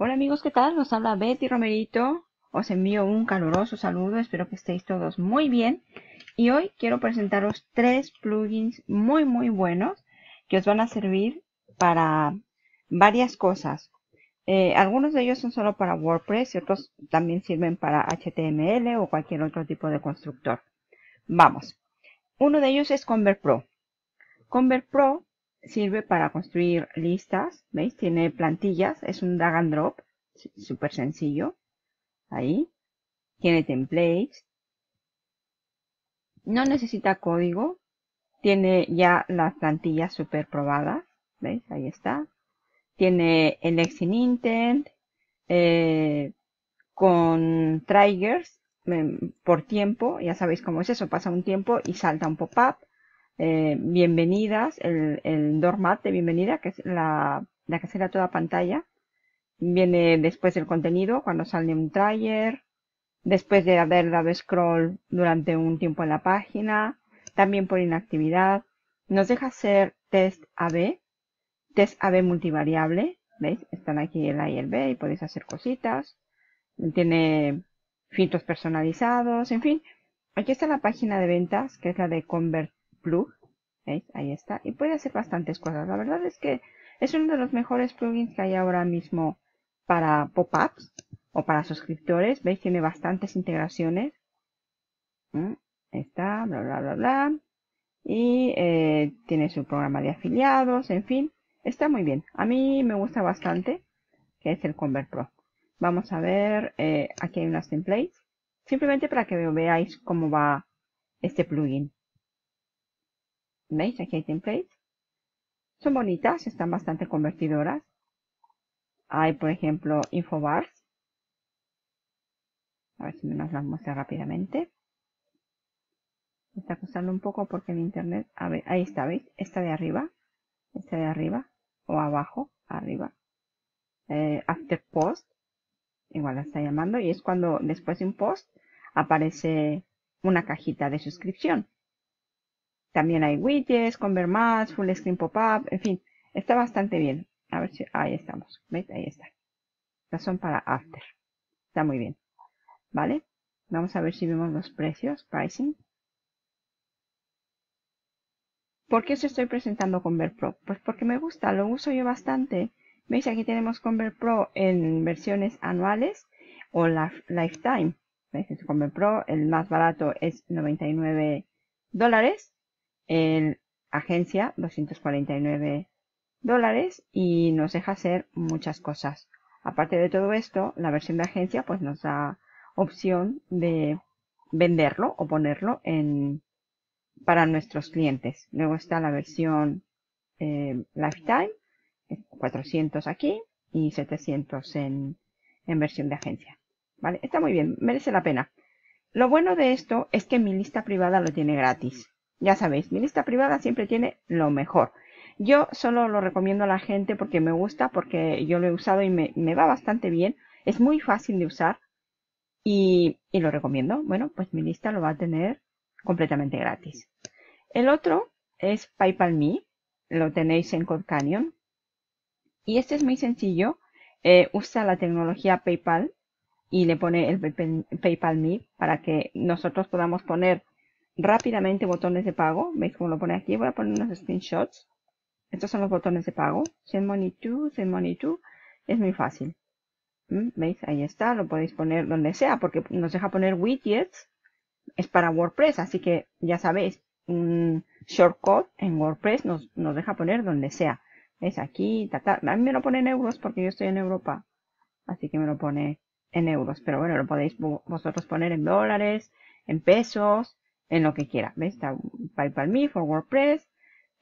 Hola amigos, ¿qué tal? Nos habla Betty Romerito. Os envío un caluroso saludo, espero que estéis todos muy bien. Y hoy quiero presentaros tres plugins muy muy buenos que os van a servir para varias cosas. Eh, algunos de ellos son solo para WordPress y otros también sirven para HTML o cualquier otro tipo de constructor. Vamos. Uno de ellos es Convert Pro. Convert Pro sirve para construir listas, ¿veis? Tiene plantillas, es un drag and drop, súper sencillo. Ahí. Tiene templates. No necesita código. Tiene ya las plantillas súper probadas. ¿Veis? Ahí está. Tiene el Exit Intent. Eh, con triggers por tiempo. Ya sabéis cómo es eso. Pasa un tiempo y salta un pop-up. Eh, bienvenidas, el, el doormat de bienvenida, que es la, la que será toda pantalla. Viene después el contenido, cuando sale un trailer, después de haber dado scroll durante un tiempo en la página, también por inactividad. Nos deja hacer test AB, test AB multivariable, ¿veis? Están aquí el A y el B y podéis hacer cositas. Tiene filtros personalizados, en fin. Aquí está la página de ventas, que es la de convertir. Ahí está. Y puede hacer bastantes cosas. La verdad es que es uno de los mejores plugins que hay ahora mismo para pop-ups o para suscriptores. ¿Veis? Tiene bastantes integraciones. Mm, está, bla, bla, bla, bla. Y eh, tiene su programa de afiliados, en fin. Está muy bien. A mí me gusta bastante, que es el Convert Pro. Vamos a ver, eh, aquí hay unas templates. Simplemente para que veáis cómo va este plugin aquí hay templates. Son bonitas, están bastante convertidoras. Hay, por ejemplo, Infobars. A ver si me las muestra rápidamente. Está costando un poco porque el internet... A ver, ahí está, ¿veis? Esta de arriba. Esta de arriba. O abajo. Arriba. Eh, after Post. Igual la está llamando. Y es cuando después de un post aparece una cajita de suscripción. También hay widgets, conver más, full screen pop-up, en fin, está bastante bien. A ver si, ahí estamos, Ahí está. son para after. Está muy bien. ¿Vale? Vamos a ver si vemos los precios, pricing. ¿Por qué os estoy presentando ver Pro? Pues porque me gusta, lo uso yo bastante. ¿Veis? Aquí tenemos con Pro en versiones anuales o la, lifetime. ¿Veis? Pro, el más barato es 99 dólares en agencia 249 dólares y nos deja hacer muchas cosas. Aparte de todo esto, la versión de agencia pues nos da opción de venderlo o ponerlo en para nuestros clientes. Luego está la versión eh, lifetime, 400 aquí y 700 en, en versión de agencia. ¿Vale? Está muy bien, merece la pena. Lo bueno de esto es que mi lista privada lo tiene gratis. Ya sabéis, mi lista privada siempre tiene lo mejor. Yo solo lo recomiendo a la gente porque me gusta, porque yo lo he usado y me, va bastante bien. Es muy fácil de usar y, lo recomiendo. Bueno, pues mi lista lo va a tener completamente gratis. El otro es PayPal Me, lo tenéis en Code Canyon. Y este es muy sencillo. Eh, usa la tecnología PayPal y le pone el PayPal Me para que nosotros podamos poner rápidamente botones de pago. ¿Veis cómo lo pone aquí? Voy a poner unos screenshots. Estos son los botones de pago. Send money to, send money to. Es muy fácil. ¿Mm? ¿Veis? Ahí está. Lo podéis poner donde sea porque nos deja poner widgets. Es para WordPress, así que ya sabéis. Un shortcut en WordPress nos, nos deja poner donde sea. es Aquí, A mí me lo pone en euros porque yo estoy en Europa. Así que me lo pone en euros. Pero bueno, lo podéis vosotros poner en dólares, en pesos, en lo que quiera. ¿Ves? Está PayPal.me for WordPress.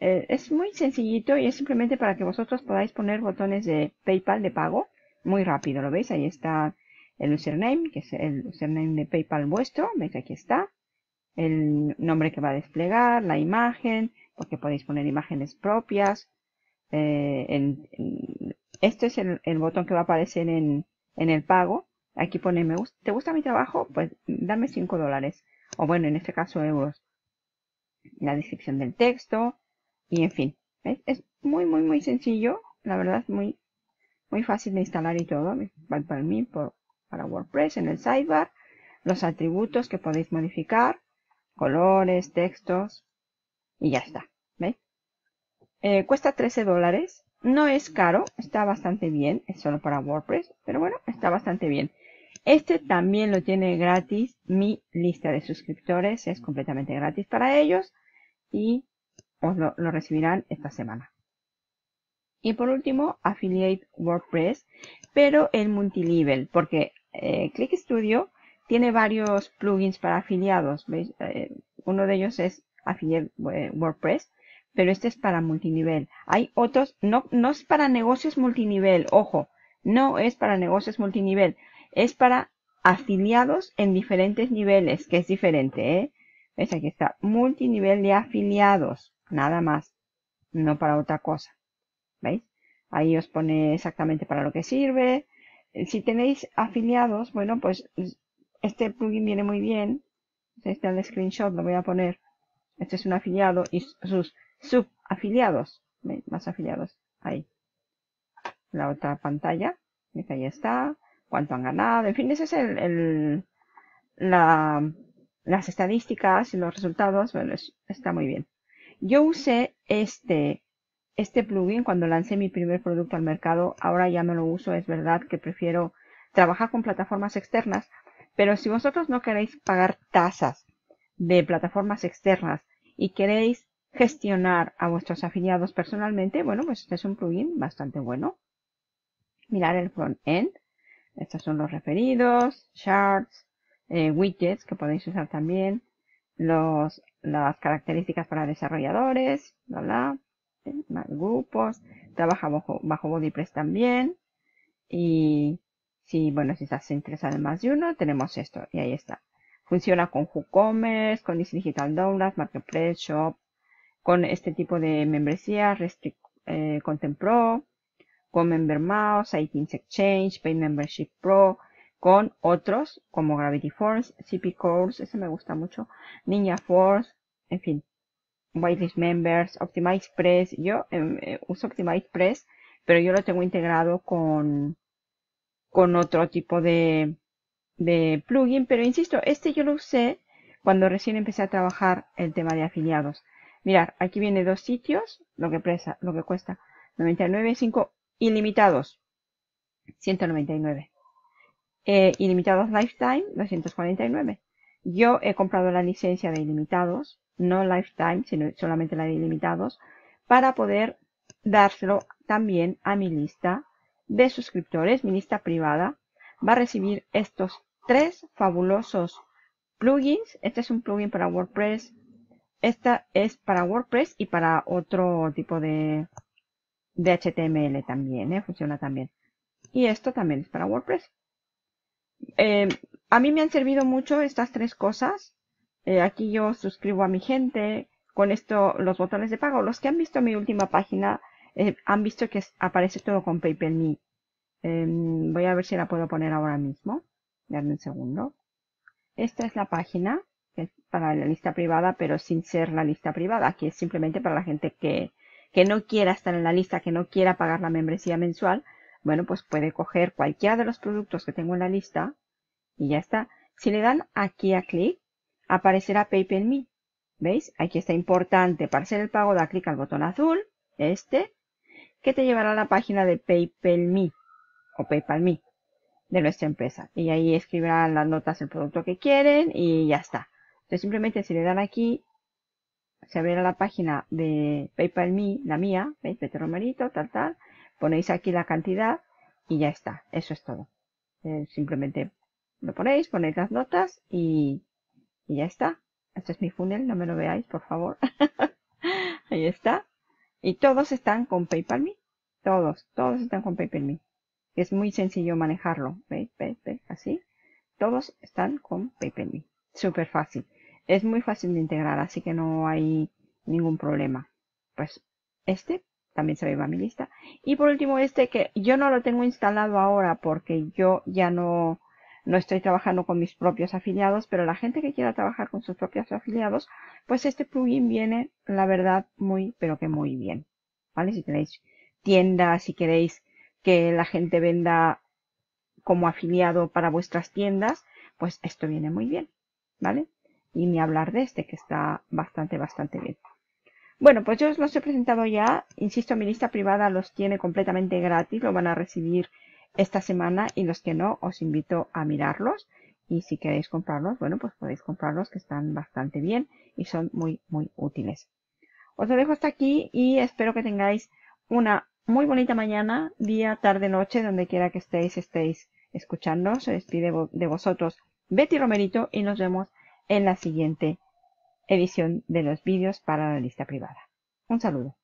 Eh, es muy sencillito y es simplemente para que vosotros podáis poner botones de PayPal de pago muy rápido. ¿Lo veis? Ahí está el username, que es el username de PayPal vuestro. ¿Veis? Aquí está. El nombre que va a desplegar, la imagen, porque podéis poner imágenes propias. Eh, en, este es el, botón que va a aparecer en, en el pago. Aquí pone, me ¿te gusta mi trabajo? Pues dame 5 dólares o bueno, en este caso euros, la descripción del texto y en fin. Es muy, muy, muy sencillo, la verdad, muy, muy fácil de instalar y todo, para mí, para WordPress en el sidebar, los atributos que podéis modificar, colores, textos y ya está. Eh, cuesta 13 dólares. No es caro, está bastante bien, es solo para WordPress, pero bueno, está bastante bien. Este también lo tiene gratis mi lista de suscriptores, es completamente gratis para ellos y os lo, recibirán esta semana. Y por último, Affiliate WordPress, pero el multilevel, porque ClickStudio eh, Click Studio tiene varios plugins para afiliados. Eh, uno de ellos es Affiliate eh, WordPress, pero este es para multinivel. Hay otros, no, no es para negocios multinivel, ojo, no es para negocios multinivel es para afiliados en diferentes niveles, que es diferente, ¿eh? Aquí está, multinivel de afiliados, nada más, no para otra cosa. ¿Veis? Ahí os pone exactamente para lo que sirve. Si tenéis afiliados, bueno, pues este plugin viene muy bien. Este está el screenshot, lo voy a poner. Este es un afiliado y sus subafiliados. ¿Veis? Más afiliados. Ahí. La otra pantalla. Ahí está cuánto han ganado, en fin, ese es el, el la, las estadísticas y los resultados, bueno, está muy bien. Yo usé este, este plugin cuando lancé mi primer producto al mercado, ahora ya no lo uso, es verdad que prefiero trabajar con plataformas externas, pero si vosotros no queréis pagar tasas de plataformas externas y queréis gestionar a vuestros afiliados personalmente, bueno, pues este es un plugin bastante bueno. Mirar el front-end, estos son los referidos, charts, eh, widgets que podéis usar también, las características para desarrolladores, bla, más grupos, trabaja bajo, BodyPress también. Y si, bueno, si estás interesado en más de uno, tenemos esto y ahí está. Funciona con WooCommerce, con Digital Downloads, Marketplace, Shop, con este tipo de membresías, eh, con Member Mouse, iTunes Exchange, Pay Membership Pro, con otros como Gravity Force, CP Course, ese me gusta mucho, Ninja Force, en fin, Whitelist Members, Optimize Press. Yo em, eh, uso Optimize Press, pero yo lo tengo integrado con, con otro tipo de, plugin. Pero insisto, este yo lo usé cuando recién empecé a trabajar el tema de afiliados. Mirad, aquí viene dos sitios, lo que, lo que cuesta 99.5 ilimitados, 199. Eh, ilimitados Lifetime, 249. Yo he comprado la licencia de ilimitados, no Lifetime, sino solamente la de ilimitados, para poder dárselo también a mi lista de suscriptores, mi lista privada. Va a recibir estos tres fabulosos plugins. Este es un plugin para WordPress. Esta es para WordPress y para otro tipo de, de HTML también, ¿eh? funciona también. Y esto también es para WordPress. Eh, a mí me han servido mucho estas tres cosas. Eh, aquí yo suscribo a mi gente con esto los botones de pago. Los que han visto mi última página eh, han visto que aparece todo con PayPal Me. Em, voy a ver si la puedo poner ahora mismo. Dame un segundo. Esta es la página que es para la lista privada, pero sin ser la lista privada. Aquí es simplemente para la gente que, que no quiera estar en la lista, que no quiera pagar la membresía mensual, bueno, pues puede coger cualquiera de los productos que tengo en la lista y ya está. Si le dan aquí a clic, aparecerá PayPal Me. ¿Veis? Aquí está importante. Para hacer el pago da clic al botón azul, este, que te llevará a la página de PayPal Me o PayPal Me de nuestra empresa. Y ahí escribirán las notas el producto que quieren y ya está. Entonces simplemente si le dan aquí se abrirá la página de PayPal Me, la mía, veis, Pedro Romerito, tal, tal, ponéis aquí la cantidad y ya está, eso es todo. Eh, simplemente lo ponéis, ponéis las notas y, y ya está. Este es mi funnel, no me lo veáis, por favor. Ahí está. Y todos están con PayPal Me. Todos, todos están con PayPal Me. Es muy sencillo manejarlo. ¿Veis? ¿Veis? ¿Veis? Así. Todos están con PayPal Me. Súper fácil es muy fácil de integrar, así que no hay ningún problema. Pues este también se va a mi lista. Y por último este que yo no lo tengo instalado ahora porque yo ya no, no estoy trabajando con mis propios afiliados, pero la gente que quiera trabajar con sus propios afiliados, pues este plugin viene, la verdad, muy, pero que muy bien. ¿Vale? Si tenéis tiendas, si queréis que la gente venda como afiliado para vuestras tiendas, pues esto viene muy bien. ¿Vale? y ni hablar de este que está bastante, bastante bien. Bueno, pues yo os los he presentado ya. Insisto, mi lista privada los tiene completamente gratis, lo van a recibir esta semana y los que no, os invito a mirarlos. Y si queréis comprarlos, bueno, pues podéis comprarlos que están bastante bien y son muy, muy útiles. Os lo dejo hasta aquí y espero que tengáis una muy bonita mañana, día, tarde, noche, donde quiera que estéis, estéis escuchando. Se despide de vosotros Betty Romerito y nos vemos en la siguiente edición de los vídeos para la lista privada. Un saludo.